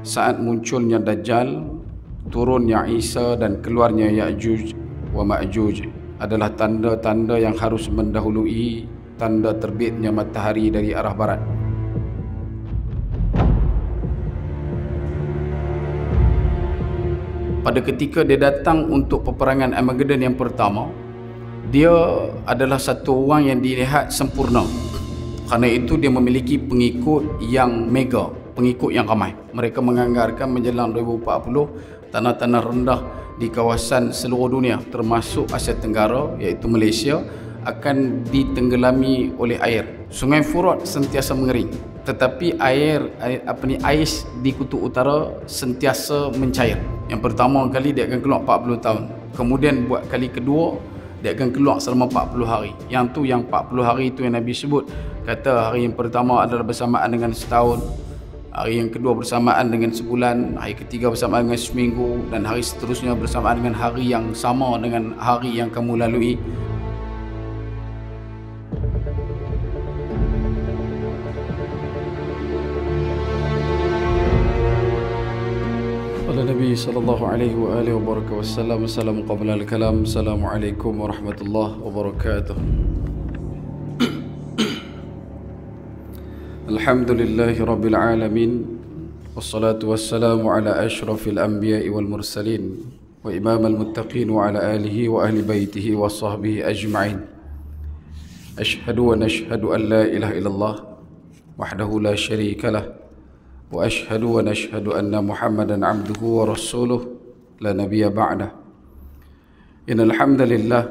saat munculnya Dajjal, turunnya Isa dan keluarnya Ya'juj wa Ma'juj adalah tanda-tanda yang harus mendahului tanda terbitnya matahari dari arah barat. Pada ketika dia datang untuk peperangan Armageddon yang pertama, dia adalah satu orang yang dilihat sempurna. Kerana itu dia memiliki pengikut yang mega pengikut yang ramai. Mereka menganggarkan menjelang 2040 tanah-tanah rendah di kawasan seluruh dunia termasuk Asia Tenggara iaitu Malaysia akan ditenggelami oleh air. Sungai Furat sentiasa mengering tetapi air, air apa ni ais di kutub utara sentiasa mencair. Yang pertama kali dia akan keluar 40 tahun. Kemudian buat kali kedua dia akan keluar selama 40 hari. Yang tu yang 40 hari itu yang Nabi sebut kata hari yang pertama adalah bersamaan dengan setahun, hari yang kedua bersamaan dengan sebulan, hari ketiga bersamaan dengan seminggu dan hari seterusnya bersamaan dengan hari yang sama dengan hari yang kamu lalui. Allah Nabi sallallahu alaihi wa alihi wa baraka wasallam. Salam qabla al-kalam. Assalamualaikum warahmatullahi wabarakatuh. الحمد لله رب العالمين والصلاة والسلام على أشرف الأنبياء والمرسلين وإمام المتقين وعلى آله وأهل بيته وصحبه أجمعين أشهد ونشهد أن لا إله إلا الله وحده لا شريك له وأشهد ونشهد أن محمدا عبده ورسوله لا نبي بعده إن الحمد لله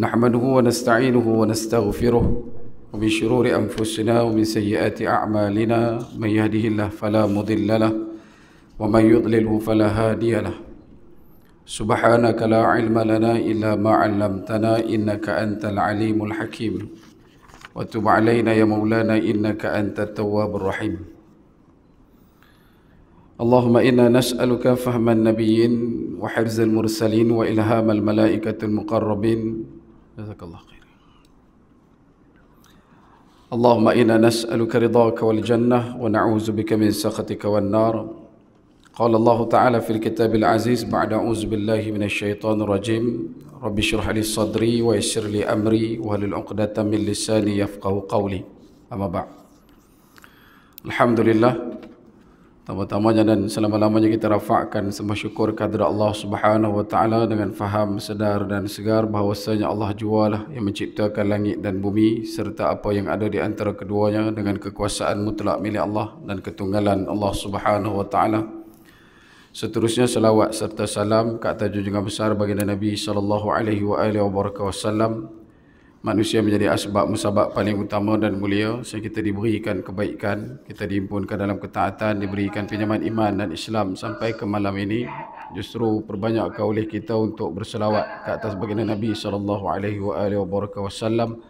نحمده ونستعينه ونستغفره ومن شرور أنفسنا ومن سيئات أعمالنا من يهده الله فلا مضل له ومن يضلله فلا هادي له سبحانك لا علم لنا إلا ما علمتنا إنك أنت العليم الحكيم وتب علينا يا مولانا إنك أنت التواب الرحيم اللهم إنا نسألك فهم النبيين وحرز المرسلين وإلهام الملائكة المقربين جزاك الله خير اللهم إنا نسألك رضاك والجنة ونعوذ بك من سخطك والنار قال الله تعالى في الكتاب العزيز بعد أعوذ بالله من الشيطان الرجيم رب اشرح لي صدري ويسر لي أمري وهل العقدة من لساني يفقه قولي أما بعد الحمد لله Tambah-tambahnya dan selama-lamanya kita rafakkan sembah syukur kehadirat Allah Subhanahu SWT dengan faham sedar dan segar bahawasanya Allah jualah yang menciptakan langit dan bumi serta apa yang ada di antara keduanya dengan kekuasaan mutlak milik Allah dan ketunggalan Allah Subhanahu SWT. Seterusnya salawat serta salam kata junjungan besar bagi Nabi sallallahu alaihi wa alihi wasallam manusia menjadi asbab musabab paling utama dan mulia sehingga kita diberikan kebaikan kita diimpunkan dalam ketaatan diberikan pinjaman iman dan Islam sampai ke malam ini justru perbanyakkan oleh kita untuk berselawat ke atas baginda Nabi sallallahu alaihi wa alihi wasallam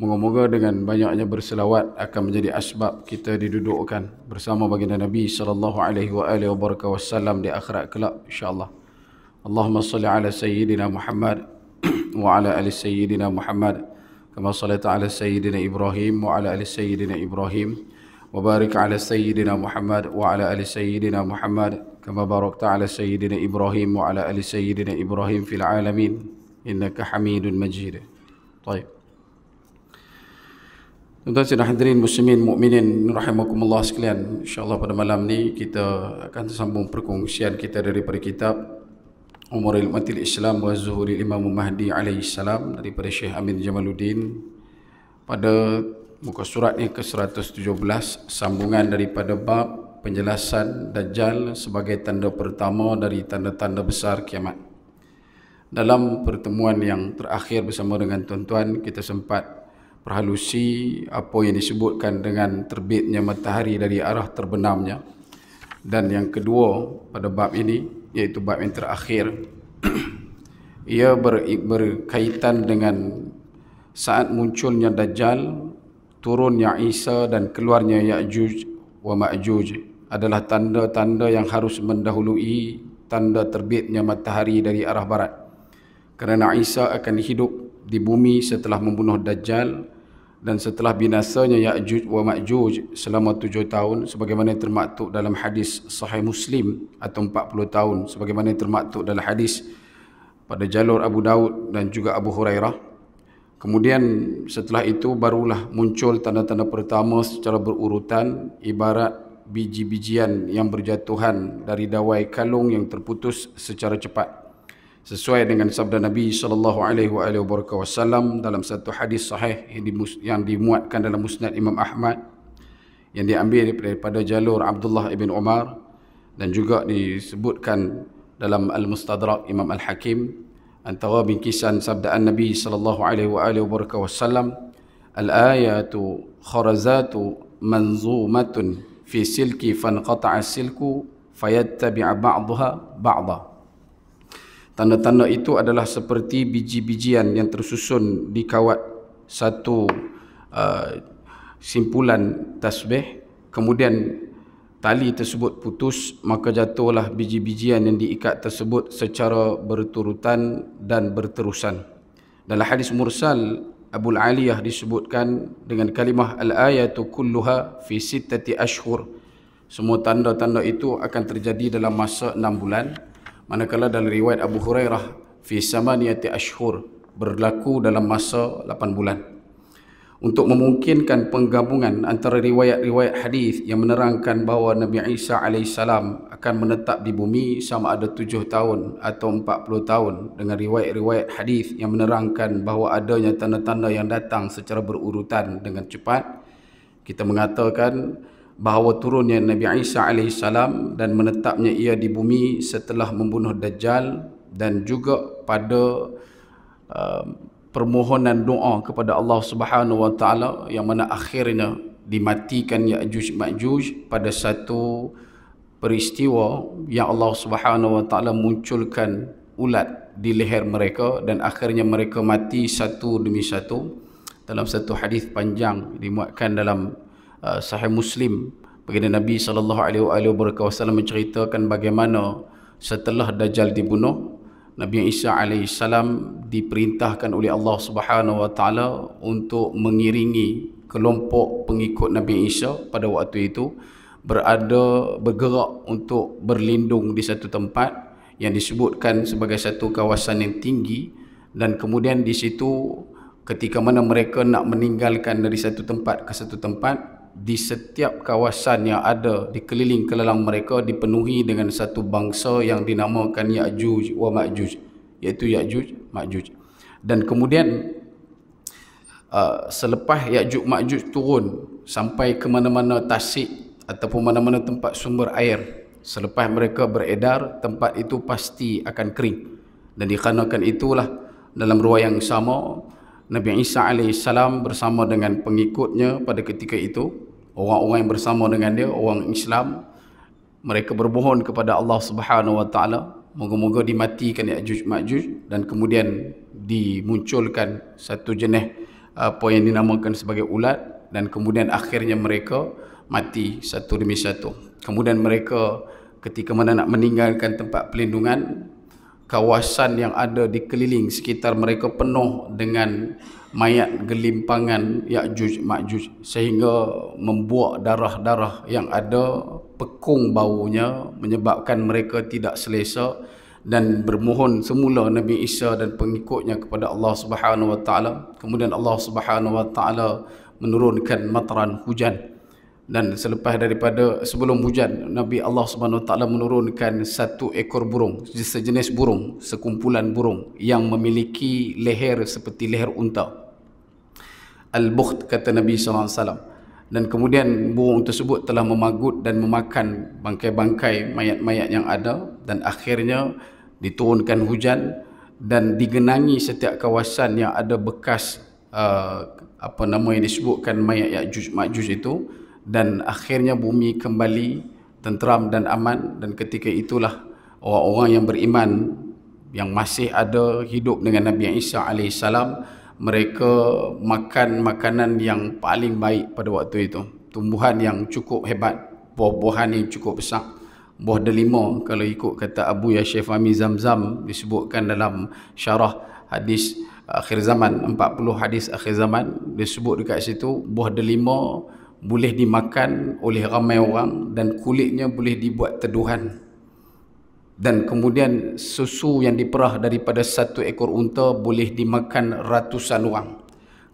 Moga-moga dengan banyaknya berselawat akan menjadi asbab kita didudukkan bersama baginda Nabi sallallahu alaihi wa alihi wasallam di akhirat kelak insya-Allah. Allahumma salli ala sayyidina Muhammad wa ala ali sayyidina Muhammad kama sallaita ala sayyidina Ibrahim wa ala ali sayyidina Ibrahim wa barik ala sayyidina Muhammad wa ala ali sayyidina Muhammad kama barakta ala sayyidina Ibrahim wa ala ali sayyidina Ibrahim fil alamin innaka Hamidun Majid. Baik. Tuan-tuan dan hadirin muslimin mukminin rahimakumullah sekalian, insyaallah pada malam ni kita akan sambung perkongsian kita daripada kitab Umaril Matil Islam wa Zuhuri Imam Mahdi alaihi salam daripada Syekh Amin Jamaluddin pada muka surat yang ke-117 sambungan daripada bab penjelasan dajjal sebagai tanda pertama dari tanda-tanda besar kiamat. Dalam pertemuan yang terakhir bersama dengan tuan-tuan kita sempat perhalusi apa yang disebutkan dengan terbitnya matahari dari arah terbenamnya. Dan yang kedua pada bab ini iaitu bab yang terakhir ia ber, berkaitan dengan saat munculnya dajjal, turunnya Isa dan keluarnya Ya'juj wa Ma'juj adalah tanda-tanda yang harus mendahului tanda terbitnya matahari dari arah barat. Kerana Isa akan hidup di bumi setelah membunuh dajjal dan setelah binasanya Ya'juj wa Ma'juj selama tujuh tahun sebagaimana termaktub dalam hadis sahih Muslim atau empat puluh tahun sebagaimana termaktub dalam hadis pada jalur Abu Daud dan juga Abu Hurairah kemudian setelah itu barulah muncul tanda-tanda pertama secara berurutan ibarat biji-bijian yang berjatuhan dari dawai kalung yang terputus secara cepat sesuai dengan sabda Nabi sallallahu alaihi wasallam dalam satu hadis sahih yang, dimus, yang dimuatkan dalam Musnad Imam Ahmad yang diambil daripada jalur Abdullah ibn Umar dan juga disebutkan dalam Al-Mustadrak Imam Al-Hakim antara bingkisan sabdaan Nabi sallallahu alaihi wasallam al-ayatu kharazatu manzumatun fi silki fanqata'a silku fayattabi'a ba'daha ba'daha Tanda-tanda itu adalah seperti biji-bijian yang tersusun di kawat satu uh, simpulan tasbih. Kemudian tali tersebut putus, maka jatuhlah biji-bijian yang diikat tersebut secara berturutan dan berterusan. Dalam hadis Mursal, Abu Aliyah disebutkan dengan kalimah Al-ayatu kulluha fi sittati ashhur. Semua tanda-tanda itu akan terjadi dalam masa enam bulan. Manakala dalam riwayat Abu Hurairah fi samaniyati ashhur berlaku dalam masa 8 bulan. Untuk memungkinkan penggabungan antara riwayat-riwayat hadis yang menerangkan bahawa Nabi Isa AS akan menetap di bumi sama ada tujuh tahun atau empat puluh tahun dengan riwayat-riwayat hadis yang menerangkan bahawa adanya tanda-tanda yang datang secara berurutan dengan cepat, kita mengatakan bahawa turunnya Nabi Isa AS dan menetapnya ia di bumi setelah membunuh Dajjal dan juga pada uh, permohonan doa kepada Allah Subhanahu Wa Taala yang mana akhirnya dimatikan Ya'juj Ma'juj pada satu peristiwa yang Allah Subhanahu Wa Taala munculkan ulat di leher mereka dan akhirnya mereka mati satu demi satu dalam satu hadis panjang dimuatkan dalam uh, sahih Muslim baginda Nabi SAW menceritakan bagaimana setelah Dajjal dibunuh Nabi Isa AS diperintahkan oleh Allah SWT untuk mengiringi kelompok pengikut Nabi Isa pada waktu itu berada bergerak untuk berlindung di satu tempat yang disebutkan sebagai satu kawasan yang tinggi dan kemudian di situ ketika mana mereka nak meninggalkan dari satu tempat ke satu tempat di setiap kawasan yang ada di keliling kelelang mereka dipenuhi dengan satu bangsa yang dinamakan Ya'juj wa Ma'juj iaitu Ya'juj Ma'juj dan kemudian uh, selepas Ya'juj Ma'juj turun sampai ke mana-mana tasik ataupun mana-mana tempat sumber air selepas mereka beredar tempat itu pasti akan kering dan dikarenakan itulah dalam ruang yang sama Nabi Isa AS bersama dengan pengikutnya pada ketika itu orang-orang yang bersama dengan dia orang Islam mereka berbohon kepada Allah Subhanahu wa taala moga-moga dimatikan Ya'juj Ma'juj dan kemudian dimunculkan satu jenis apa uh, yang dinamakan sebagai ulat dan kemudian akhirnya mereka mati satu demi satu kemudian mereka ketika mana nak meninggalkan tempat pelindungan kawasan yang ada di keliling sekitar mereka penuh dengan mayat gelimpangan Ya'juj Ma'juj sehingga membuat darah-darah yang ada pekung baunya menyebabkan mereka tidak selesa dan bermohon semula Nabi Isa dan pengikutnya kepada Allah Subhanahu Wa Taala kemudian Allah Subhanahu Wa Taala menurunkan mataran hujan dan selepas daripada sebelum hujan Nabi Allah Subhanahu taala menurunkan satu ekor burung sejenis burung sekumpulan burung yang memiliki leher seperti leher unta al-bukht kata Nabi sallallahu alaihi wasallam dan kemudian burung tersebut telah memagut dan memakan bangkai-bangkai mayat-mayat yang ada dan akhirnya diturunkan hujan dan digenangi setiap kawasan yang ada bekas uh, apa nama yang disebutkan mayat Ya'juj Ma'juj itu dan akhirnya bumi kembali tenteram dan aman dan ketika itulah orang-orang yang beriman yang masih ada hidup dengan Nabi Isa AS mereka makan makanan yang paling baik pada waktu itu tumbuhan yang cukup hebat buah-buahan yang cukup besar buah delima kalau ikut kata Abu Yashif Ami Zamzam disebutkan dalam syarah hadis akhir zaman 40 hadis akhir zaman disebut dekat situ buah delima boleh dimakan oleh ramai orang dan kulitnya boleh dibuat teduhan dan kemudian susu yang diperah daripada satu ekor unta boleh dimakan ratusan orang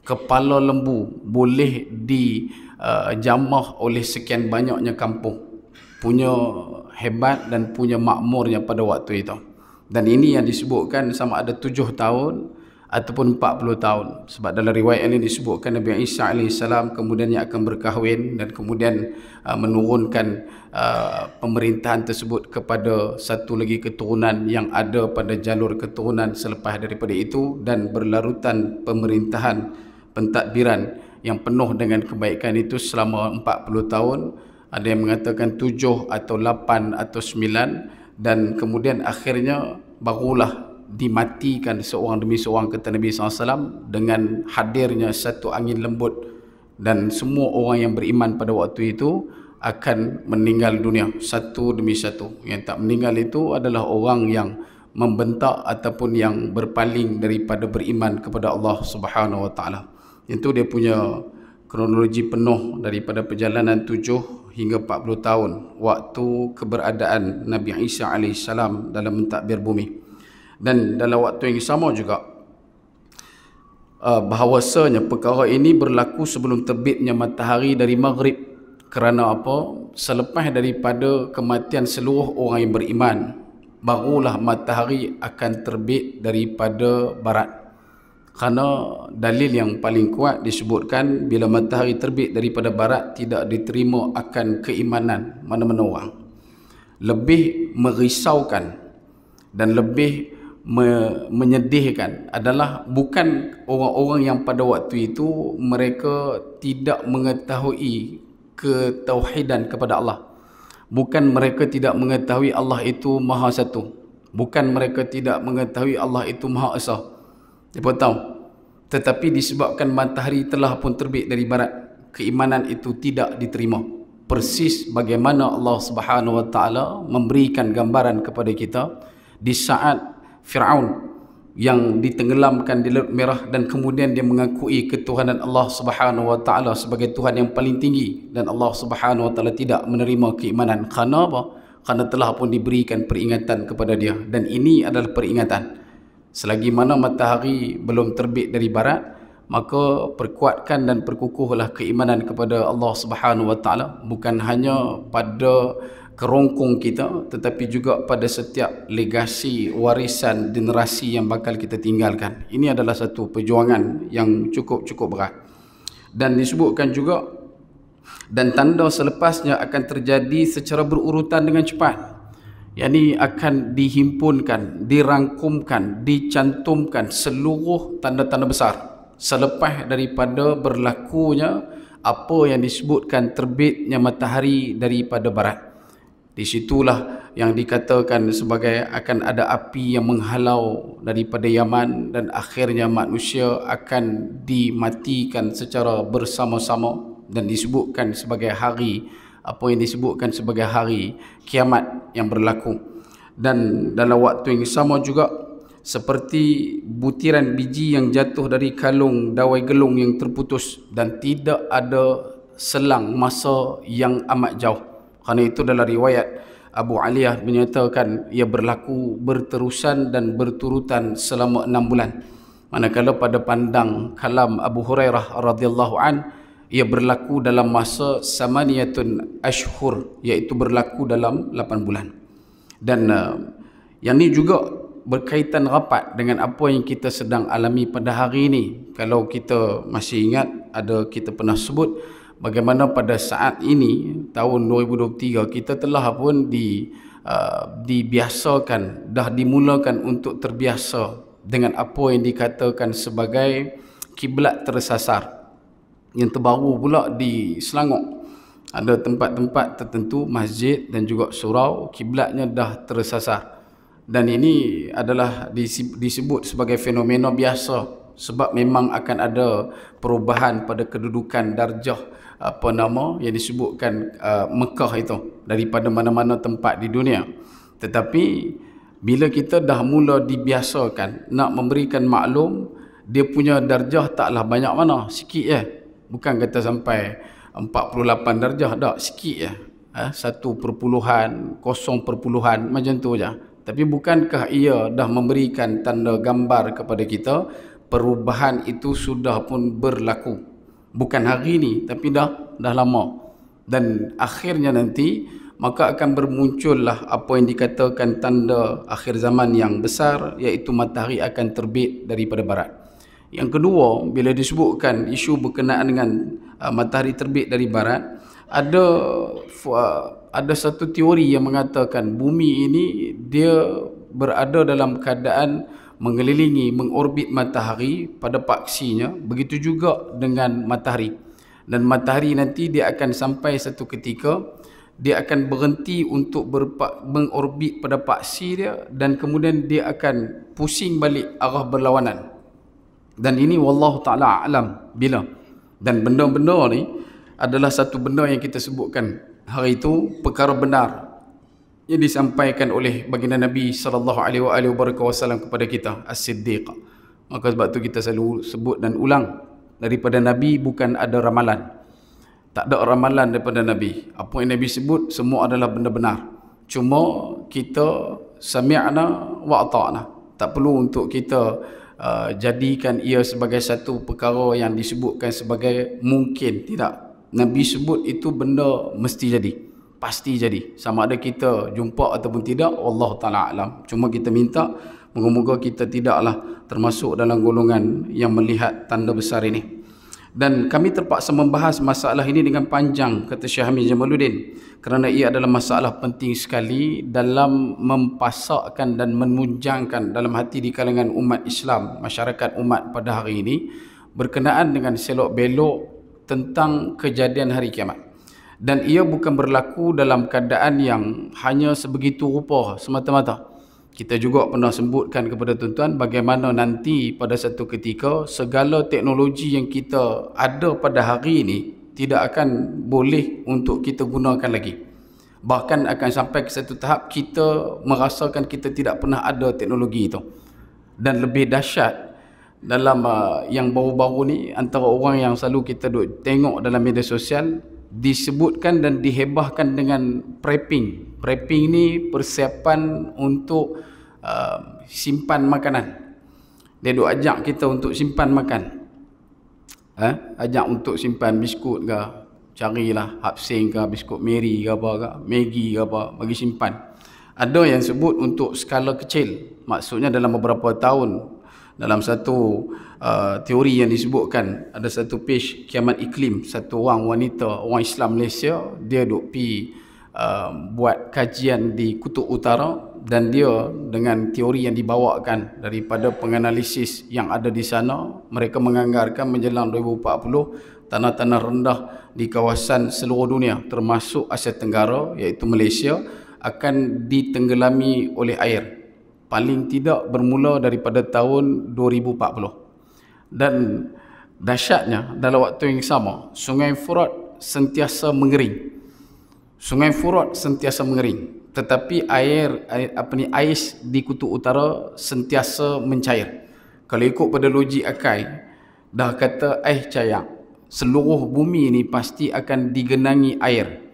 kepala lembu boleh dijamah uh, oleh sekian banyaknya kampung punya hebat dan punya makmurnya pada waktu itu dan ini yang disebutkan sama ada tujuh tahun ataupun 40 tahun sebab dalam riwayat ini disebutkan Nabi Isa AS kemudiannya akan berkahwin dan kemudian uh, menurunkan uh, pemerintahan tersebut kepada satu lagi keturunan yang ada pada jalur keturunan selepas daripada itu dan berlarutan pemerintahan pentadbiran yang penuh dengan kebaikan itu selama 40 tahun ada yang mengatakan 7 atau 8 atau 9 dan kemudian akhirnya barulah dimatikan seorang demi seorang kata Nabi SAW dengan hadirnya satu angin lembut dan semua orang yang beriman pada waktu itu akan meninggal dunia satu demi satu yang tak meninggal itu adalah orang yang membentak ataupun yang berpaling daripada beriman kepada Allah Subhanahu Wa Taala itu dia punya kronologi penuh daripada perjalanan tujuh hingga 40 tahun waktu keberadaan Nabi Isa alaihissalam dalam mentadbir bumi dan dalam waktu yang sama juga uh, bahawasanya perkara ini berlaku sebelum terbitnya matahari dari maghrib kerana apa selepas daripada kematian seluruh orang yang beriman barulah matahari akan terbit daripada barat kerana dalil yang paling kuat disebutkan bila matahari terbit daripada barat tidak diterima akan keimanan mana-mana orang lebih merisaukan dan lebih me- menyedihkan adalah bukan orang-orang yang pada waktu itu mereka tidak mengetahui ketauhidan kepada Allah. Bukan mereka tidak mengetahui Allah itu Maha Satu. Bukan mereka tidak mengetahui Allah itu Maha Esa. Depa tahu. Tetapi disebabkan matahari telah pun terbit dari barat, keimanan itu tidak diterima. Persis bagaimana Allah Subhanahu Wa Taala memberikan gambaran kepada kita di saat Firaun yang ditenggelamkan di laut merah dan kemudian dia mengakui ketuhanan Allah Subhanahu wa taala sebagai tuhan yang paling tinggi dan Allah Subhanahu wa taala tidak menerima keimanan kerana apa? kerana telah pun diberikan peringatan kepada dia dan ini adalah peringatan selagi mana matahari belum terbit dari barat maka perkuatkan dan perkukuhlah keimanan kepada Allah Subhanahu wa taala bukan hanya pada kerongkong kita tetapi juga pada setiap legasi warisan generasi yang bakal kita tinggalkan. Ini adalah satu perjuangan yang cukup-cukup berat. Dan disebutkan juga dan tanda selepasnya akan terjadi secara berurutan dengan cepat. Yang ini akan dihimpunkan, dirangkumkan, dicantumkan seluruh tanda-tanda besar selepas daripada berlakunya apa yang disebutkan terbitnya matahari daripada barat. Di situlah yang dikatakan sebagai akan ada api yang menghalau daripada Yaman dan akhirnya manusia akan dimatikan secara bersama-sama dan disebutkan sebagai hari apa yang disebutkan sebagai hari kiamat yang berlaku dan dalam waktu yang sama juga seperti butiran biji yang jatuh dari kalung dawai gelung yang terputus dan tidak ada selang masa yang amat jauh kerana itu dalam riwayat Abu Aliyah menyatakan ia berlaku berterusan dan berturutan selama enam bulan. Manakala pada pandang kalam Abu Hurairah radhiyallahu an ia berlaku dalam masa samaniyatun ashhur iaitu berlaku dalam lapan bulan. Dan uh, yang ini juga berkaitan rapat dengan apa yang kita sedang alami pada hari ini. Kalau kita masih ingat ada kita pernah sebut bagaimana pada saat ini tahun 2023 kita telah pun di uh, dibiasakan dah dimulakan untuk terbiasa dengan apa yang dikatakan sebagai kiblat tersasar yang terbaru pula di Selangor ada tempat-tempat tertentu masjid dan juga surau kiblatnya dah tersasar dan ini adalah disebut sebagai fenomena biasa sebab memang akan ada perubahan pada kedudukan darjah apa nama yang disebutkan uh, Mekah itu daripada mana-mana tempat di dunia tetapi bila kita dah mula dibiasakan nak memberikan maklum dia punya darjah taklah banyak mana sikit ya. bukan kata sampai 48 darjah tak sikit ya. satu perpuluhan kosong perpuluhan macam tu je tapi bukankah ia dah memberikan tanda gambar kepada kita perubahan itu sudah pun berlaku bukan hari ini tapi dah dah lama dan akhirnya nanti maka akan bermuncullah apa yang dikatakan tanda akhir zaman yang besar iaitu matahari akan terbit daripada barat yang kedua bila disebutkan isu berkenaan dengan uh, matahari terbit dari barat ada uh, ada satu teori yang mengatakan bumi ini dia berada dalam keadaan mengelilingi, mengorbit matahari pada paksinya, begitu juga dengan matahari. Dan matahari nanti dia akan sampai satu ketika, dia akan berhenti untuk berpak, mengorbit pada paksi dia dan kemudian dia akan pusing balik arah berlawanan. Dan ini wallahu ta'ala alam bila. Dan benda-benda ni adalah satu benda yang kita sebutkan hari itu perkara benar yang disampaikan oleh baginda Nabi sallallahu alaihi wasallam kepada kita as-siddiq. Maka sebab tu kita selalu sebut dan ulang daripada Nabi bukan ada ramalan. Tak ada ramalan daripada Nabi. Apa yang Nabi sebut semua adalah benda benar. Cuma kita sami'na wa ata'na. Tak perlu untuk kita uh, jadikan ia sebagai satu perkara yang disebutkan sebagai mungkin. Tidak. Nabi sebut itu benda mesti jadi pasti jadi sama ada kita jumpa ataupun tidak Allah taala alam cuma kita minta moga-moga kita tidaklah termasuk dalam golongan yang melihat tanda besar ini dan kami terpaksa membahas masalah ini dengan panjang kata Syekh Hamid Jamaluddin kerana ia adalah masalah penting sekali dalam mempasakkan dan menunjangkan dalam hati di kalangan umat Islam masyarakat umat pada hari ini berkenaan dengan selok belok tentang kejadian hari kiamat dan ia bukan berlaku dalam keadaan yang hanya sebegitu rupa semata-mata. Kita juga pernah sebutkan kepada tuan-tuan bagaimana nanti pada satu ketika segala teknologi yang kita ada pada hari ini tidak akan boleh untuk kita gunakan lagi. Bahkan akan sampai ke satu tahap kita merasakan kita tidak pernah ada teknologi itu. Dan lebih dahsyat dalam uh, yang baru-baru ni antara orang yang selalu kita duk tengok dalam media sosial disebutkan dan dihebahkan dengan prepping. Prepping ini persiapan untuk uh, simpan makanan. Dia duk ajak kita untuk simpan makan. Eh, ajak untuk simpan biskut ke, carilah hapsing ke, biskut Mary ke apa ke, Maggi ke apa, bagi simpan. Ada yang sebut untuk skala kecil, maksudnya dalam beberapa tahun dalam satu uh, teori yang disebutkan ada satu page kiamat iklim satu orang wanita orang Islam Malaysia dia duk pi uh, buat kajian di kutub utara dan dia dengan teori yang dibawakan daripada penganalisis yang ada di sana mereka menganggarkan menjelang 2040 tanah-tanah rendah di kawasan seluruh dunia termasuk Asia Tenggara iaitu Malaysia akan ditenggelami oleh air paling tidak bermula daripada tahun 2040. Dan dahsyatnya dalam waktu yang sama, Sungai Furat sentiasa mengering. Sungai Furat sentiasa mengering, tetapi air, air apa ni ais di kutub utara sentiasa mencair. Kalau ikut pada logik akai, dah kata ais cair. Seluruh bumi ini pasti akan digenangi air.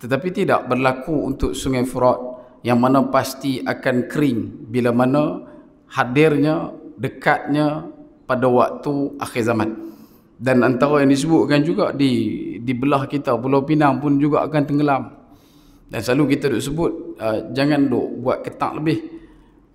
Tetapi tidak berlaku untuk Sungai Furat yang mana pasti akan kering bila mana hadirnya dekatnya pada waktu akhir zaman dan antara yang disebutkan juga di di belah kita Pulau Pinang pun juga akan tenggelam dan selalu kita duk sebut uh, jangan duk buat ketak lebih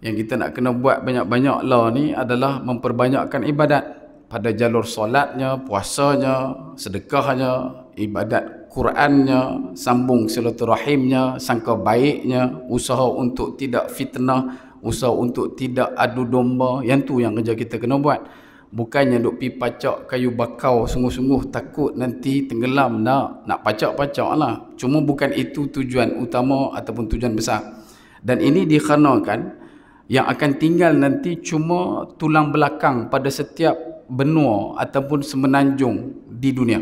yang kita nak kena buat banyak-banyak lah ni adalah memperbanyakkan ibadat pada jalur solatnya, puasanya, sedekahnya, ibadat Qurannya, sambung silaturahimnya, sangka baiknya, usaha untuk tidak fitnah, usaha untuk tidak adu domba, yang tu yang kerja kita kena buat. Bukannya duk pi pacak kayu bakau sungguh-sungguh takut nanti tenggelam nak nak pacak-pacak lah. Cuma bukan itu tujuan utama ataupun tujuan besar. Dan ini dikarenakan yang akan tinggal nanti cuma tulang belakang pada setiap benua ataupun semenanjung di dunia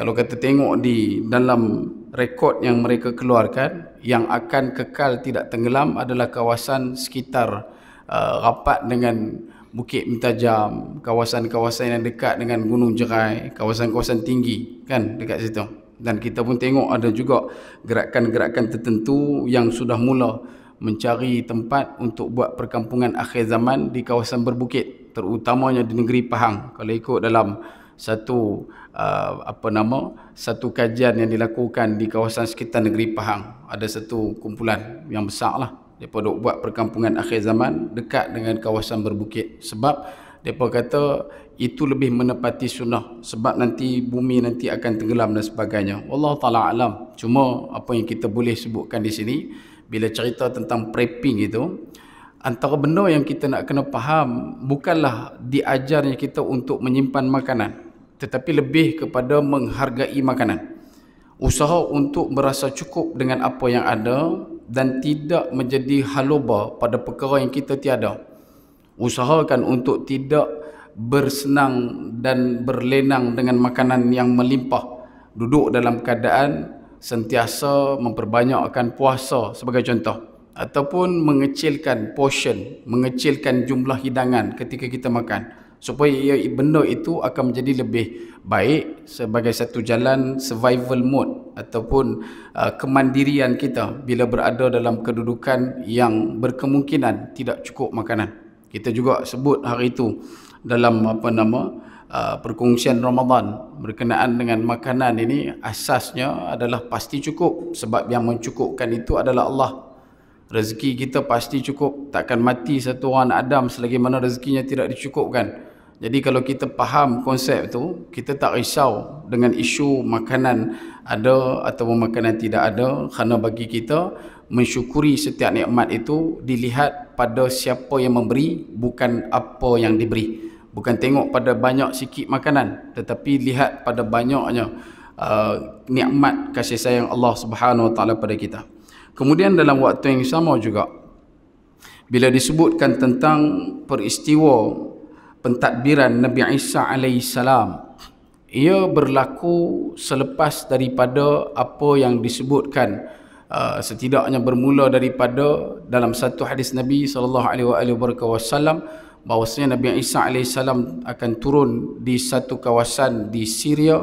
kalau kita tengok di dalam rekod yang mereka keluarkan yang akan kekal tidak tenggelam adalah kawasan sekitar uh, rapat dengan Bukit Mintajam, kawasan-kawasan yang dekat dengan Gunung Jerai, kawasan-kawasan tinggi kan dekat situ. Dan kita pun tengok ada juga gerakan-gerakan tertentu yang sudah mula mencari tempat untuk buat perkampungan akhir zaman di kawasan berbukit terutamanya di negeri Pahang kalau ikut dalam satu uh, apa nama satu kajian yang dilakukan di kawasan sekitar negeri Pahang ada satu kumpulan yang besar lah mereka duk buat perkampungan akhir zaman dekat dengan kawasan berbukit sebab mereka kata itu lebih menepati sunnah sebab nanti bumi nanti akan tenggelam dan sebagainya Allah Ta'ala Alam cuma apa yang kita boleh sebutkan di sini bila cerita tentang prepping itu antara benda yang kita nak kena faham bukanlah diajarnya kita untuk menyimpan makanan tetapi lebih kepada menghargai makanan. Usaha untuk merasa cukup dengan apa yang ada dan tidak menjadi haloba pada perkara yang kita tiada. Usahakan untuk tidak bersenang dan berlenang dengan makanan yang melimpah. Duduk dalam keadaan sentiasa memperbanyakkan puasa sebagai contoh ataupun mengecilkan portion, mengecilkan jumlah hidangan ketika kita makan supaya ia, benda itu akan menjadi lebih baik sebagai satu jalan survival mode ataupun uh, kemandirian kita bila berada dalam kedudukan yang berkemungkinan tidak cukup makanan. Kita juga sebut hari itu dalam apa nama uh, perkongsian Ramadan berkenaan dengan makanan ini asasnya adalah pasti cukup sebab yang mencukupkan itu adalah Allah. Rezeki kita pasti cukup, takkan mati satu orang Adam selagi mana rezekinya tidak dicukupkan. Jadi kalau kita faham konsep tu, kita tak risau dengan isu makanan ada atau makanan tidak ada kerana bagi kita mensyukuri setiap nikmat itu dilihat pada siapa yang memberi bukan apa yang diberi. Bukan tengok pada banyak sikit makanan tetapi lihat pada banyaknya uh, nikmat kasih sayang Allah Subhanahu Wa Taala pada kita. Kemudian dalam waktu yang sama juga bila disebutkan tentang peristiwa pentadbiran Nabi Isa alaihissalam ia berlaku selepas daripada apa yang disebutkan uh, setidaknya bermula daripada dalam satu hadis Nabi saw alaihi wasallam bahawasanya Nabi Isa alaihissalam akan turun di satu kawasan di Syria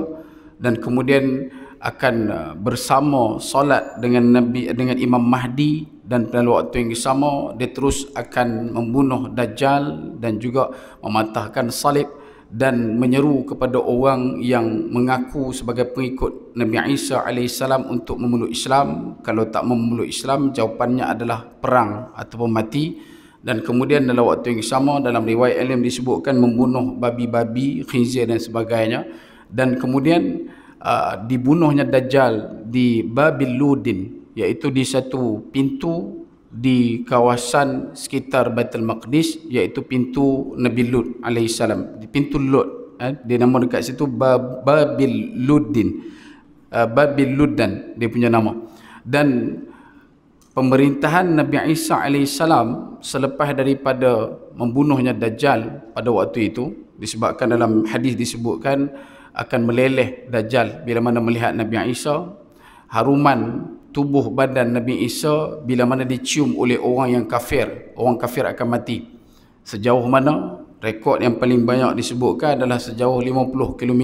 dan kemudian akan uh, bersama solat dengan Nabi dengan Imam Mahdi dan pada waktu yang sama dia terus akan membunuh dajjal dan juga mematahkan salib dan menyeru kepada orang yang mengaku sebagai pengikut Nabi Isa AS untuk memeluk Islam kalau tak memeluk Islam jawapannya adalah perang ataupun mati dan kemudian dalam waktu yang sama dalam riwayat ilim disebutkan membunuh babi-babi, khinzir dan sebagainya dan kemudian uh, dibunuhnya Dajjal di Babiludin iaitu di satu pintu di kawasan sekitar Baitul Maqdis iaitu pintu Nabi Lut alaihi salam di pintu Lut eh, dia nama dekat situ Babil Luddin uh, Babil Luddan dia punya nama dan pemerintahan Nabi Isa alaihi salam selepas daripada membunuhnya dajjal pada waktu itu disebabkan dalam hadis disebutkan akan meleleh dajjal bila mana melihat Nabi Isa haruman tubuh badan Nabi Isa bila mana dicium oleh orang yang kafir, orang kafir akan mati. Sejauh mana? Rekod yang paling banyak disebutkan adalah sejauh 50 km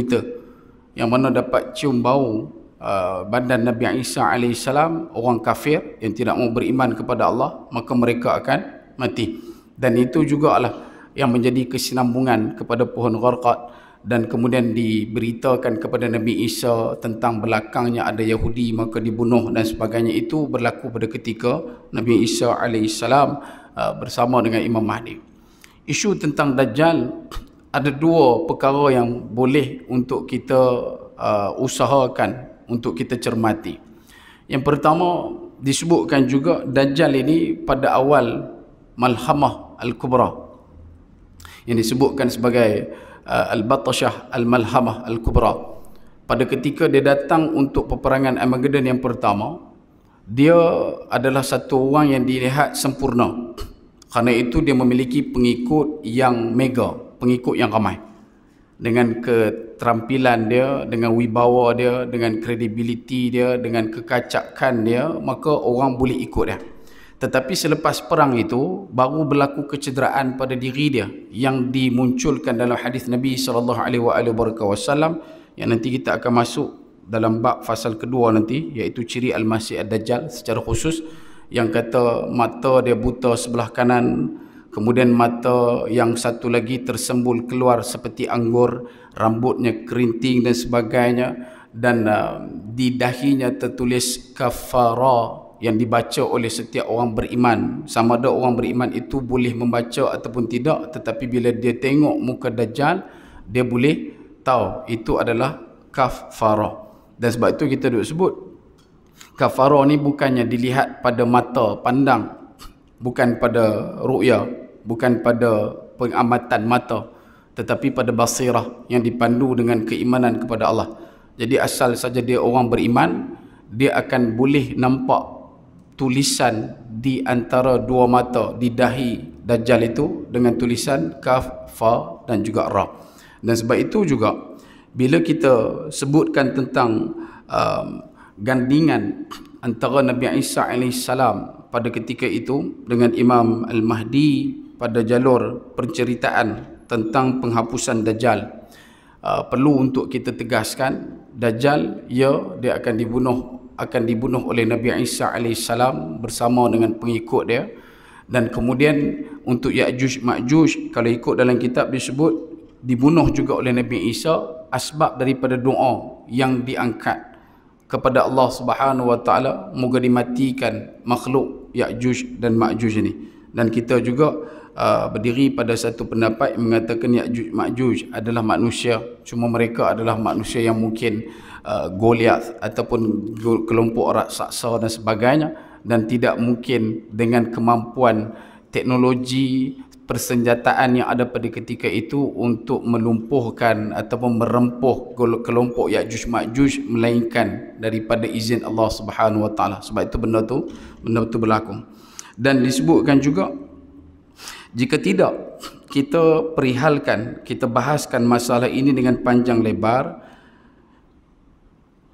yang mana dapat cium bau uh, badan Nabi Isa AS, orang kafir yang tidak mau beriman kepada Allah, maka mereka akan mati. Dan itu juga lah yang menjadi kesinambungan kepada pohon gharqat dan kemudian diberitakan kepada Nabi Isa tentang belakangnya ada Yahudi maka dibunuh dan sebagainya itu berlaku pada ketika Nabi Isa AS uh, bersama dengan Imam Mahdi isu tentang Dajjal ada dua perkara yang boleh untuk kita uh, usahakan untuk kita cermati yang pertama disebutkan juga Dajjal ini pada awal Malhamah Al-Kubra yang disebutkan sebagai Eh, Al-Batashah Al-Malhamah Al-Kubra pada ketika dia datang untuk peperangan Armageddon yang pertama dia adalah satu orang yang dilihat sempurna kerana itu dia memiliki pengikut yang mega pengikut yang ramai dengan keterampilan dia dengan wibawa dia dengan kredibiliti dia dengan kekacakan dia maka orang boleh ikut dia tetapi selepas perang itu baru berlaku kecederaan pada diri dia yang dimunculkan dalam hadis Nabi sallallahu alaihi wasallam yang nanti kita akan masuk dalam bab fasal kedua nanti iaitu ciri al-masih ad-dajjal secara khusus yang kata mata dia buta sebelah kanan kemudian mata yang satu lagi tersembul keluar seperti anggur rambutnya kerinting dan sebagainya dan uh, di dahinya tertulis kafarah yang dibaca oleh setiap orang beriman sama ada orang beriman itu boleh membaca ataupun tidak tetapi bila dia tengok muka dajjal dia boleh tahu itu adalah kafarah dan sebab itu kita duk sebut kafarah ni bukannya dilihat pada mata pandang bukan pada ru'ya bukan pada pengamatan mata tetapi pada basirah yang dipandu dengan keimanan kepada Allah jadi asal saja dia orang beriman dia akan boleh nampak tulisan di antara dua mata di dahi dajjal itu dengan tulisan kaf fa dan juga ra dan sebab itu juga bila kita sebutkan tentang um, gandingan antara Nabi Isa salam pada ketika itu dengan Imam Al-Mahdi pada jalur penceritaan tentang penghapusan Dajjal uh, perlu untuk kita tegaskan Dajjal ya dia akan dibunuh akan dibunuh oleh Nabi Isa AS bersama dengan pengikut dia dan kemudian untuk Ya'juj Ma'juj kalau ikut dalam kitab disebut dibunuh juga oleh Nabi Isa asbab daripada doa yang diangkat kepada Allah Subhanahu Wa Taala moga dimatikan makhluk Ya'juj dan Ma'juj ini dan kita juga uh, berdiri pada satu pendapat mengatakan Ya'juj Ma'juj adalah manusia cuma mereka adalah manusia yang mungkin Uh, Goliat ataupun kelompok raksasa dan sebagainya dan tidak mungkin dengan kemampuan teknologi persenjataan yang ada pada ketika itu untuk melumpuhkan ataupun merempuh kelompok Ya'juj Ma'juj melainkan daripada izin Allah Subhanahu Wa Taala. Sebab itu benda tu benda tu berlaku. Dan disebutkan juga jika tidak kita perihalkan, kita bahaskan masalah ini dengan panjang lebar,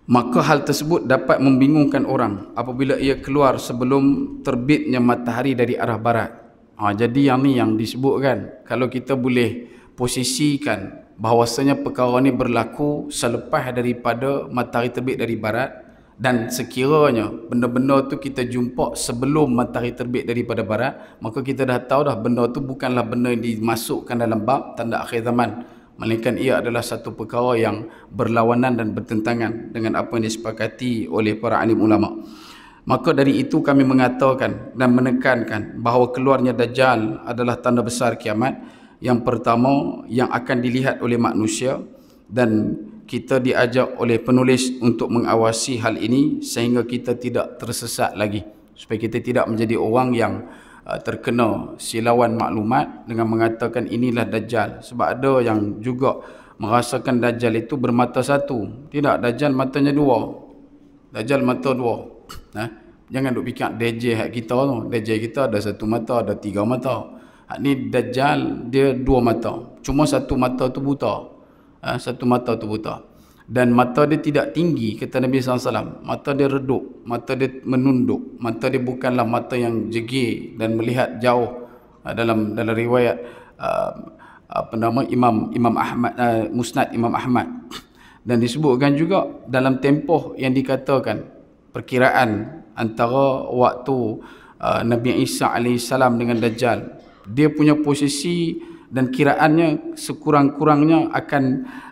Maka hal tersebut dapat membingungkan orang apabila ia keluar sebelum terbitnya matahari dari arah barat. Ha, jadi yang ni yang disebutkan. Kalau kita boleh posisikan bahawasanya perkara ini berlaku selepas daripada matahari terbit dari barat dan sekiranya benda-benda tu kita jumpa sebelum matahari terbit daripada barat maka kita dah tahu dah benda tu bukanlah benda yang dimasukkan dalam bab tanda akhir zaman Melainkan ia adalah satu perkara yang berlawanan dan bertentangan dengan apa yang disepakati oleh para alim ulama. Maka dari itu kami mengatakan dan menekankan bahawa keluarnya Dajjal adalah tanda besar kiamat yang pertama yang akan dilihat oleh manusia dan kita diajak oleh penulis untuk mengawasi hal ini sehingga kita tidak tersesat lagi. Supaya kita tidak menjadi orang yang Ah, terkena silauan maklumat dengan mengatakan inilah dajjal sebab ada yang juga merasakan dajjal itu bermata satu tidak dajjal matanya dua dajjal mata dua ha? jangan duk fikir DJ hak kita tu DJ kita ada satu mata ada tiga mata hak ni dajjal dia dua mata cuma satu mata tu buta ha? satu mata tu buta dan mata dia tidak tinggi kata Nabi Alaihi Wasallam. mata dia redup mata dia menunduk mata dia bukanlah mata yang jegi dan melihat jauh ah, dalam dalam riwayat ah, apa nama Imam Imam Ahmad ah, Musnad Imam Ahmad dan disebutkan juga dalam tempoh yang dikatakan perkiraan antara waktu Nabi Isa AS dengan Dajjal dia punya posisi dan kiraannya sekurang-kurangnya akan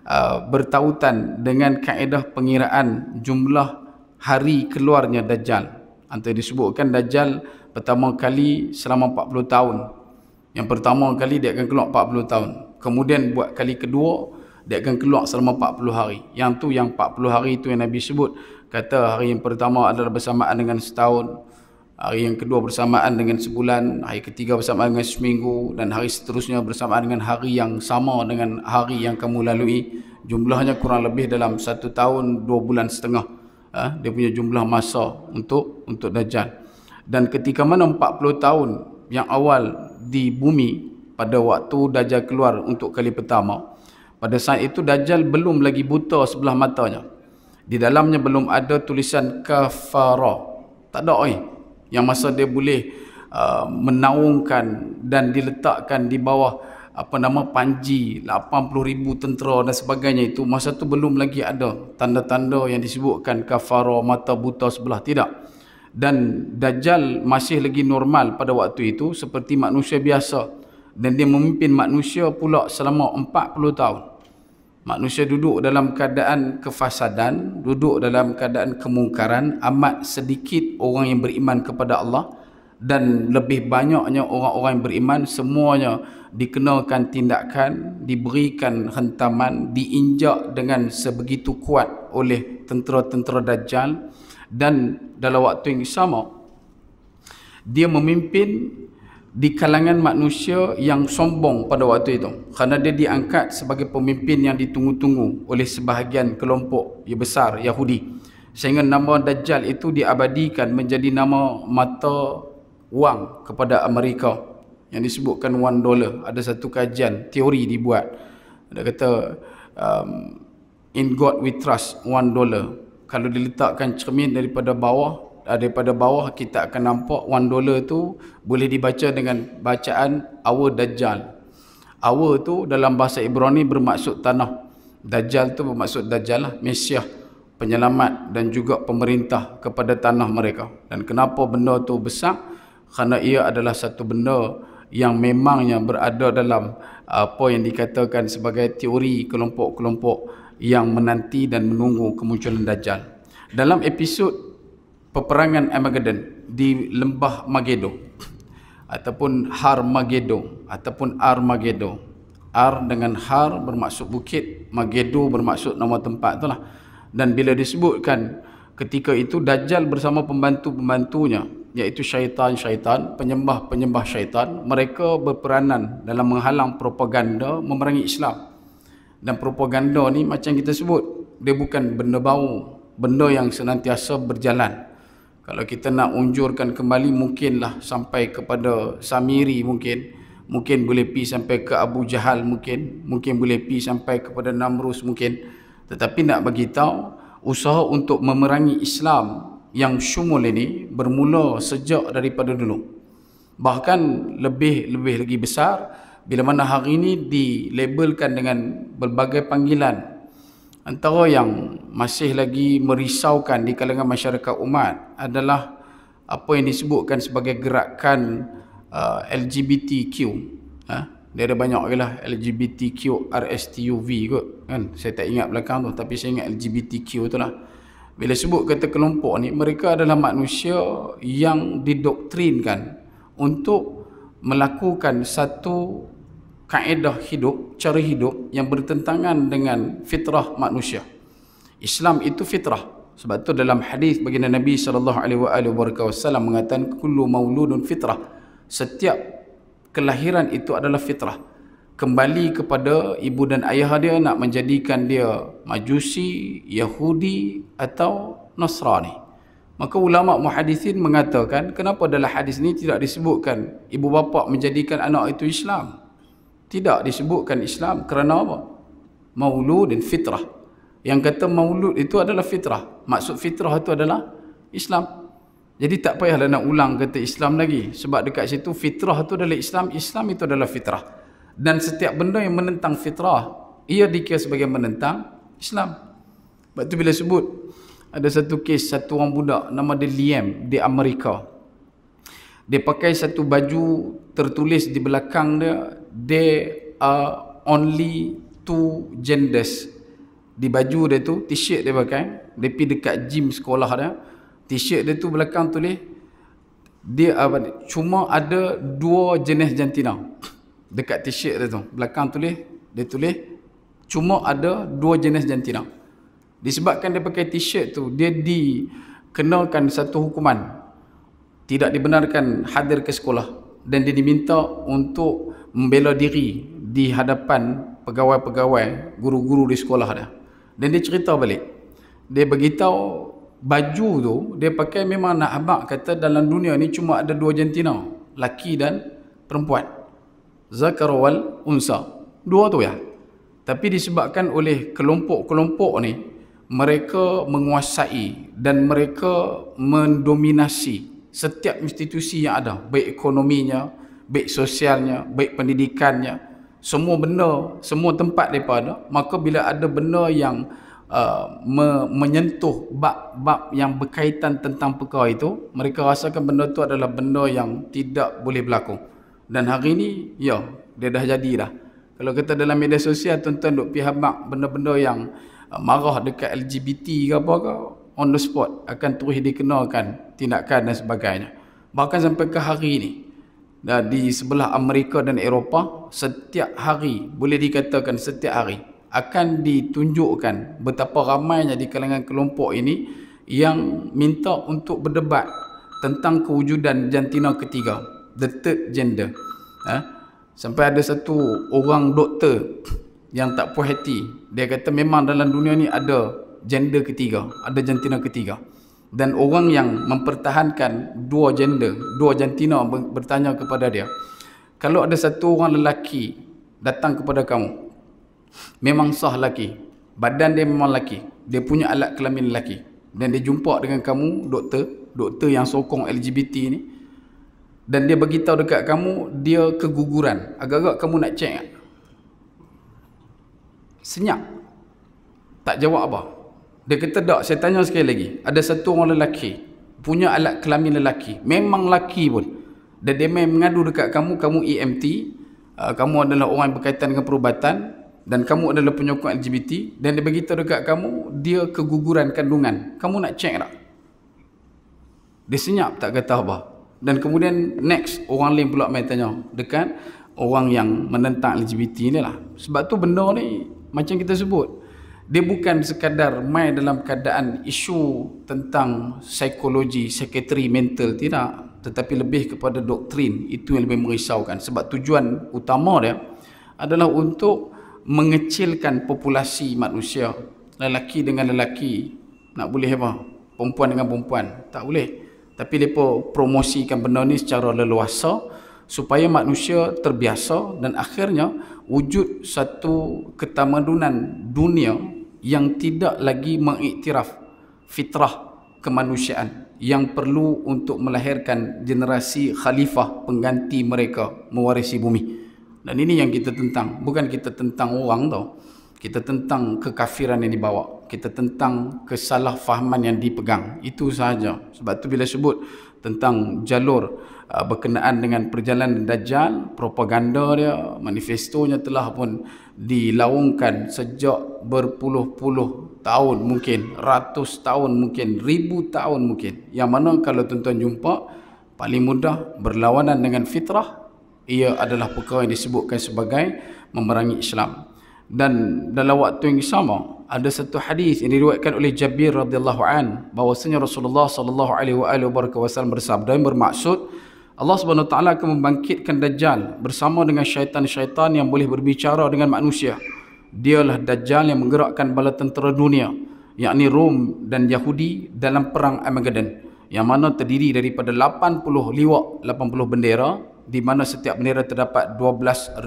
uh, bertautan dengan kaedah pengiraan jumlah hari keluarnya Dajjal. Antara disebutkan Dajjal pertama kali selama 40 tahun. Yang pertama kali dia akan keluar 40 tahun. Kemudian buat kali kedua, dia akan keluar selama 40 hari. Yang tu yang 40 hari itu yang Nabi sebut. Kata hari yang pertama adalah bersamaan dengan setahun hari yang kedua bersamaan dengan sebulan, hari ketiga bersamaan dengan seminggu dan hari seterusnya bersamaan dengan hari yang sama dengan hari yang kamu lalui. Jumlahnya kurang lebih dalam satu tahun dua bulan setengah. Eh, dia punya jumlah masa untuk untuk Dajjal. Dan ketika mana 40 tahun yang awal di bumi pada waktu Dajjal keluar untuk kali pertama, pada saat itu Dajjal belum lagi buta sebelah matanya. Di dalamnya belum ada tulisan kafara. Tak ada oi. Eh? yang masa dia boleh uh, menaungkan dan diletakkan di bawah apa nama panji 80,000 tentera dan sebagainya itu masa tu belum lagi ada tanda-tanda yang disebutkan kafara mata buta sebelah tidak dan Dajjal masih lagi normal pada waktu itu seperti manusia biasa dan dia memimpin manusia pula selama 40 tahun manusia duduk dalam keadaan kefasadan, duduk dalam keadaan kemungkaran, amat sedikit orang yang beriman kepada Allah dan lebih banyaknya orang-orang yang beriman semuanya dikenalkan tindakan, diberikan hentaman, diinjak dengan sebegitu kuat oleh tentera-tentera Dajjal dan dalam waktu yang sama dia memimpin di kalangan manusia yang sombong pada waktu itu kerana dia diangkat sebagai pemimpin yang ditunggu-tunggu oleh sebahagian kelompok yang besar Yahudi sehingga nama Dajjal itu diabadikan menjadi nama mata wang kepada Amerika yang disebutkan one dollar ada satu kajian teori dibuat Ada kata um, in God we trust one dollar kalau diletakkan cermin daripada bawah daripada bawah kita akan nampak 1 dolar tu boleh dibaca dengan bacaan awa dajjal. Awa tu dalam bahasa Ibrani bermaksud tanah. Dajjal tu bermaksud dajjal lah, mesiah, penyelamat dan juga pemerintah kepada tanah mereka. Dan kenapa benda tu besar? Kerana ia adalah satu benda yang memang yang berada dalam uh, apa yang dikatakan sebagai teori kelompok-kelompok yang menanti dan menunggu kemunculan dajjal. Dalam episod peperangan Armageddon di lembah Magedo ataupun Har Magedo ataupun Ar Magedo. Ar dengan Har bermaksud bukit, Magedo bermaksud nama tempat tu lah Dan bila disebutkan ketika itu Dajjal bersama pembantu-pembantunya iaitu syaitan-syaitan, penyembah-penyembah syaitan, mereka berperanan dalam menghalang propaganda memerangi Islam. Dan propaganda ni macam kita sebut, dia bukan benda bau, benda yang senantiasa berjalan kalau kita nak unjurkan kembali mungkinlah sampai kepada Samiri mungkin mungkin boleh pi sampai ke Abu Jahal mungkin mungkin boleh pi sampai kepada Namrus mungkin tetapi nak bagi tahu usaha untuk memerangi Islam yang syumul ini bermula sejak daripada dulu bahkan lebih lebih lagi besar bila mana hari ini dilabelkan dengan berbagai panggilan antara yang masih lagi merisaukan di kalangan masyarakat umat adalah apa yang disebutkan sebagai gerakan uh, LGBTQ huh? Ha? dia ada banyak je lah LGBTQ RSTUV kot kan? saya tak ingat belakang tu tapi saya ingat LGBTQ tu lah bila sebut kata kelompok ni mereka adalah manusia yang didoktrinkan untuk melakukan satu kaedah hidup, cara hidup yang bertentangan dengan fitrah manusia. Islam itu fitrah. Sebab tu dalam hadis baginda Nabi Alaihi Wasallam mengatakan kullu mauludun fitrah. Setiap kelahiran itu adalah fitrah. Kembali kepada ibu dan ayah dia nak menjadikan dia majusi, Yahudi atau Nasrani. Maka ulama muhadisin mengatakan kenapa dalam hadis ini tidak disebutkan ibu bapa menjadikan anak itu Islam tidak disebutkan Islam kerana apa? Maulud dan fitrah. Yang kata maulud itu adalah fitrah. Maksud fitrah itu adalah Islam. Jadi tak payahlah nak ulang kata Islam lagi. Sebab dekat situ fitrah itu adalah Islam. Islam itu adalah fitrah. Dan setiap benda yang menentang fitrah, ia dikira sebagai menentang Islam. Sebab itu bila sebut, ada satu kes satu orang budak nama dia Liam di Amerika dia pakai satu baju tertulis di belakang dia there are only two genders di baju dia tu t-shirt dia pakai dia pergi dekat gym sekolah dia t-shirt dia tu belakang tulis dia apa cuma ada dua jenis jantina dekat t-shirt dia tu belakang tulis dia tulis cuma ada dua jenis jantina disebabkan dia pakai t-shirt tu dia dikenalkan satu hukuman tidak dibenarkan hadir ke sekolah dan dia diminta untuk membela diri di hadapan pegawai-pegawai guru-guru di sekolah dia. Dan dia cerita balik. Dia beritahu baju tu dia pakai memang nak abak kata dalam dunia ni cuma ada dua jantina. Laki dan perempuan. Zakar wal unsa. Dua tu ya. Tapi disebabkan oleh kelompok-kelompok ni mereka menguasai dan mereka mendominasi setiap institusi yang ada baik ekonominya baik sosialnya baik pendidikannya semua benda semua tempat mereka ada maka bila ada benda yang uh, me- menyentuh bab-bab yang berkaitan tentang perkara itu mereka rasakan benda itu adalah benda yang tidak boleh berlaku dan hari ini ya dia dah jadi dah kalau kita dalam media sosial tuan-tuan duk pihak benda-benda yang uh, marah dekat LGBT ke apa ke on the spot akan terus dikenalkan tindakan dan sebagainya. Bahkan sampai ke hari ini dan di sebelah Amerika dan Eropah setiap hari boleh dikatakan setiap hari akan ditunjukkan betapa ramainya di kalangan kelompok ini yang minta untuk berdebat tentang kewujudan jantina ketiga the third gender eh? sampai ada satu orang doktor yang tak puas hati dia kata memang dalam dunia ni ada gender ketiga, ada jantina ketiga. Dan orang yang mempertahankan dua gender, dua jantina bertanya kepada dia, kalau ada satu orang lelaki datang kepada kamu, memang sah lelaki, badan dia memang lelaki, dia punya alat kelamin lelaki, dan dia jumpa dengan kamu, doktor, doktor yang sokong LGBT ni, dan dia bagi tahu dekat kamu, dia keguguran, agak-agak kamu nak cek, senyap, tak jawab apa, dia kata tak, saya tanya sekali lagi. Ada satu orang lelaki punya alat kelamin lelaki. Memang lelaki pun. Dan dia main mengadu dekat kamu, kamu EMT, uh, kamu adalah orang yang berkaitan dengan perubatan dan kamu adalah penyokong LGBT dan dia bagi dekat kamu dia keguguran kandungan. Kamu nak check tak? Dia senyap tak kata apa. Dan kemudian next orang lain pula main tanya dekat orang yang menentang LGBT ni lah. Sebab tu benda ni macam kita sebut dia bukan sekadar main dalam keadaan isu tentang psikologi, secretary mental, tidak. Tetapi lebih kepada doktrin, itu yang lebih merisaukan. Sebab tujuan utama dia adalah untuk mengecilkan populasi manusia. Lelaki dengan lelaki, nak boleh apa? Perempuan dengan perempuan, tak boleh. Tapi mereka promosikan benda ni secara leluasa supaya manusia terbiasa dan akhirnya wujud satu ketamadunan dunia yang tidak lagi mengiktiraf fitrah kemanusiaan yang perlu untuk melahirkan generasi khalifah pengganti mereka mewarisi bumi. Dan ini yang kita tentang, bukan kita tentang orang tau. Kita tentang kekafiran yang dibawa, kita tentang kesalahfahaman yang dipegang. Itu sahaja. Sebab tu bila sebut tentang jalur uh, berkenaan dengan perjalanan Dajjal, propaganda dia, manifestonya telah pun dilaungkan sejak berpuluh-puluh tahun mungkin, ratus tahun mungkin, ribu tahun mungkin. Yang mana kalau tuan-tuan jumpa, paling mudah berlawanan dengan fitrah, ia adalah perkara yang disebutkan sebagai memerangi Islam. Dan dalam waktu yang sama, ada satu hadis yang diriwayatkan oleh Jabir radhiyallahu an bahwasanya Rasulullah sallallahu alaihi wa alihi wasallam bersabda yang bermaksud Allah SWT akan membangkitkan Dajjal bersama dengan syaitan-syaitan yang boleh berbicara dengan manusia. Dialah Dajjal yang menggerakkan bala tentera dunia, yakni Rom dan Yahudi dalam perang Armageddon yang mana terdiri daripada 80 liwak 80 bendera di mana setiap bendera terdapat 12,000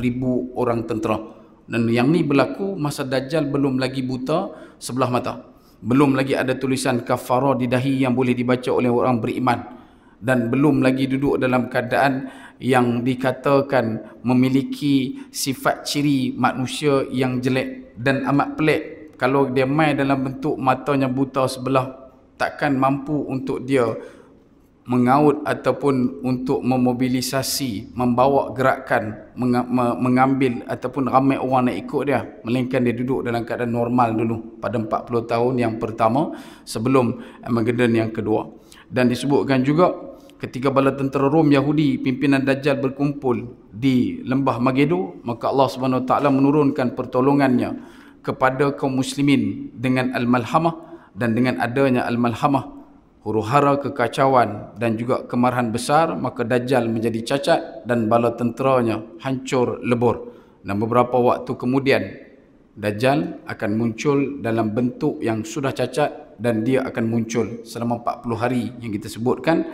orang tentera. Dan yang ni berlaku masa Dajjal belum lagi buta sebelah mata. Belum lagi ada tulisan kafara di dahi yang boleh dibaca oleh orang beriman dan belum lagi duduk dalam keadaan yang dikatakan memiliki sifat ciri manusia yang jelek dan amat pelik kalau dia mai dalam bentuk matanya buta sebelah takkan mampu untuk dia mengaut ataupun untuk memobilisasi membawa gerakan mengambil ataupun ramai orang nak ikut dia melainkan dia duduk dalam keadaan normal dulu pada 40 tahun yang pertama sebelum Armageddon yang kedua dan disebutkan juga ketika bala tentera Rom Yahudi pimpinan Dajjal berkumpul di lembah Megiddo maka Allah Subhanahu taala menurunkan pertolongannya kepada kaum muslimin dengan al-malhamah dan dengan adanya al-malhamah huru-hara kekacauan dan juga kemarahan besar maka Dajjal menjadi cacat dan bala tenteranya hancur lebur dan beberapa waktu kemudian Dajjal akan muncul dalam bentuk yang sudah cacat dan dia akan muncul selama 40 hari yang kita sebutkan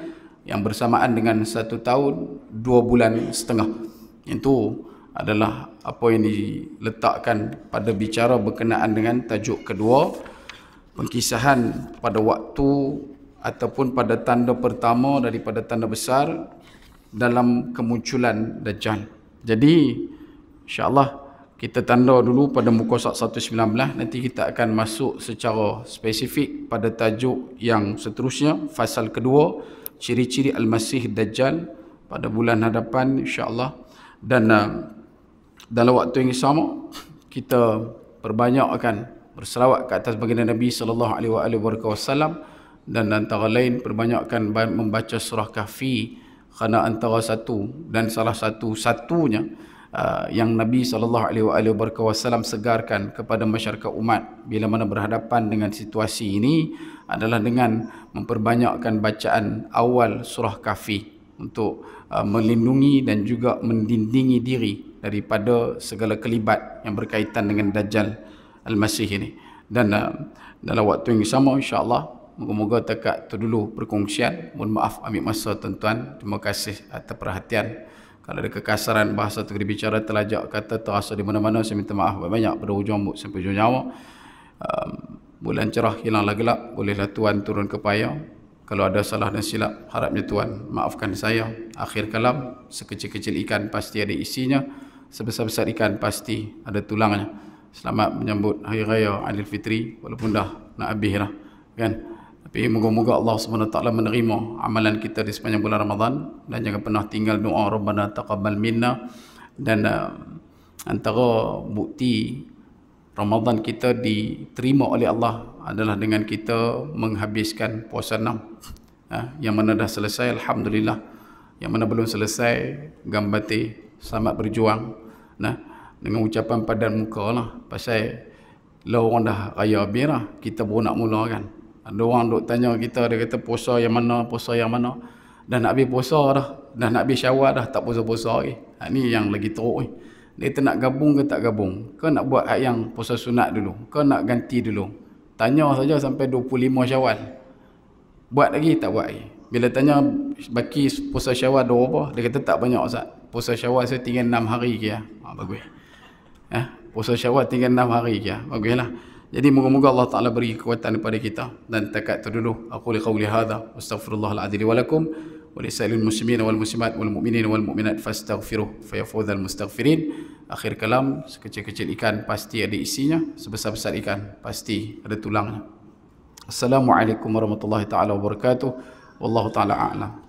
yang bersamaan dengan satu tahun dua bulan setengah itu adalah apa yang diletakkan pada bicara berkenaan dengan tajuk kedua pengkisahan pada waktu ataupun pada tanda pertama daripada tanda besar dalam kemunculan Dajjal. Jadi insyaAllah kita tanda dulu pada muka surat 119 nanti kita akan masuk secara spesifik pada tajuk yang seterusnya fasal kedua ciri-ciri Al-Masih Dajjal pada bulan hadapan insya-Allah dan uh, dalam waktu yang sama kita perbanyakkan berselawat ke atas baginda Nabi sallallahu alaihi wasallam dan antara lain perbanyakkan membaca surah kahfi kerana antara satu dan salah satu satunya Uh, yang Nabi SAW segarkan kepada masyarakat umat bila mana berhadapan dengan situasi ini adalah dengan memperbanyakkan bacaan awal surah kafi untuk uh, melindungi dan juga mendindingi diri daripada segala kelibat yang berkaitan dengan Dajjal Al-Masih ini. Dan uh, dalam waktu yang sama insyaAllah Moga-moga tekat terdulu dulu perkongsian. Mohon maaf ambil masa tuan-tuan. Terima kasih atas perhatian. Kalau ada kekasaran bahasa tu berbicara terlajak kata terasa di mana-mana saya minta maaf banyak pada hujung rambut sampai hujung nyawa. Um, bulan cerah hilanglah gelap bolehlah tuan turun ke payah. Kalau ada salah dan silap harapnya tuan maafkan saya. Akhir kalam sekecil-kecil ikan pasti ada isinya. Sebesar-besar ikan pasti ada tulangnya. Selamat menyambut Hari Raya Aidilfitri walaupun dah nak habis lah. Kan? Tapi moga-moga Allah SWT menerima amalan kita di sepanjang bulan Ramadan dan jangan pernah tinggal doa Rabbana taqabbal minna dan uh, antara bukti Ramadan kita diterima oleh Allah adalah dengan kita menghabiskan puasa enam. Ha, yang mana dah selesai Alhamdulillah Yang mana belum selesai Gambati Selamat berjuang nah, Dengan ucapan padan muka lah Pasal Lalu orang dah raya habis lah Kita baru nak mula kan ada orang duk tanya kita, dia kata puasa yang mana, puasa yang mana. Dah nak habis puasa dah. Dah nak habis syawal dah, tak puasa-puasa lagi. Ha, ni yang lagi teruk ni. Dia kata nak gabung ke tak gabung? Kau nak buat hak yang puasa sunat dulu? Kau nak ganti dulu? Tanya saja sampai 25 syawal. Buat lagi tak buat lagi. Bila tanya baki puasa syawal dua apa? Dia kata tak banyak Ustaz. Puasa syawal saya tinggal 6 hari ke ya. Ha, bagus. Ha, puasa syawal tinggal 6 hari ke ya. Baguslah. lah. Jadi moga-moga Allah Taala beri kekuatan kepada kita dan takat tu dulu. Aku li qauli hadza. Astaghfirullahal adzim wa lakum wa lisailil muslimin wal muslimat wal mu'minin wal mu'minat fastaghfiruh fa yafuzal mustaghfirin. Akhir kalam sekecil-kecil ikan pasti ada isinya, sebesar-besar ikan pasti ada tulangnya. Assalamualaikum warahmatullahi taala wabarakatuh. Wallahu taala a'lam.